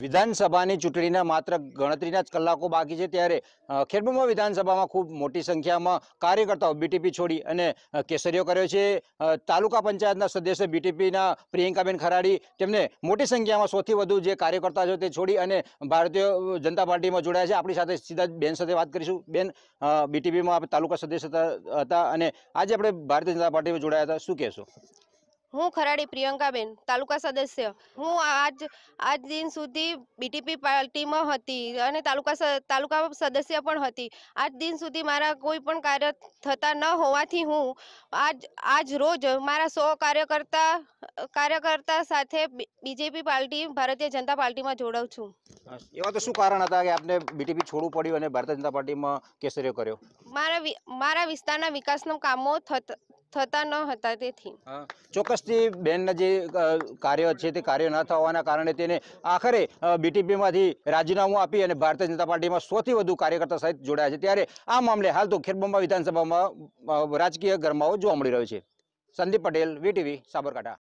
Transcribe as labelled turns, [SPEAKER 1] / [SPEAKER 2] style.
[SPEAKER 1] વિધાનસભાની ચૂંટણીના માત્ર ગણતરીના જ કલાકો બાકી છે ત્યારે ખેડબ્રહ્મા વિધાનસભામાં ખૂબ મોટી સંખ્યામાં કાર્યકર્તાઓ બીટીપી છોડી અને કેસરીઓ કર્યો છે તાલુકા પંચાયતના સદસ્ય બીટીપીના પ્રિયંકાબેન ખરાડી તેમને મોટી સંખ્યામાં સૌથી વધુ જે કાર્યકર્તા છે તે છોડી અને ભારતીય જનતા પાર્ટીમાં જોડાયા છે આપણી સાથે સીધા બેન સાથે વાત કરીશું બેન બીટીપીમાં આપણે તાલુકા સદસ્ય હતા અને આજે આપણે ભારતીય જનતા પાર્ટીમાં જોડાયા હતા શું કહેશો
[SPEAKER 2] હું ખરાડી પ્રિયંકાબેન તાલુકા સદસ્ય હું આજ આજ દિન સુધી બીટીપી પાર્ટીમાં હતી અને તાલુકા તાલુકા સદસ્ય પણ હતી આજ દિન સુધી મારા કોઈ પણ કાર્ય થતા ન હોવાથી હું આજ આજ રોજ મારા સો કાર્યકર્તા કાર્યકર્તા સાથે બીજેપી પાર્ટી ભારતીય જનતા પાર્ટીમાં જોડાઉં છું
[SPEAKER 1] એવા તો શું કારણ હતા કે આપને બીટીપી છોડવું પડ્યું અને ભારતીય જનતા પાર્ટીમાં કેસરીઓ કર્યો
[SPEAKER 2] મારા મારા વિસ્તારના વિકાસના કામો થતા ન હતા તેથી
[SPEAKER 1] ચોક્કસથી બેનના જે કાર્યો છે તે કાર્યો ન થવાના કારણે તેને આખરે બીટીપીમાંથી રાજીનામું આપી અને ભારતીય જનતા પાર્ટીમાં સૌથી વધુ કાર્યકર્તા સહિત જોડાયા છે ત્યારે આ મામલે હાલ તો ખેરબંબા વિધાનસભામાં રાજકીય ગરમાવો જોવા મળી રહ્યો છે સંદીપ પટેલ વીટીવી સાબરકાંઠા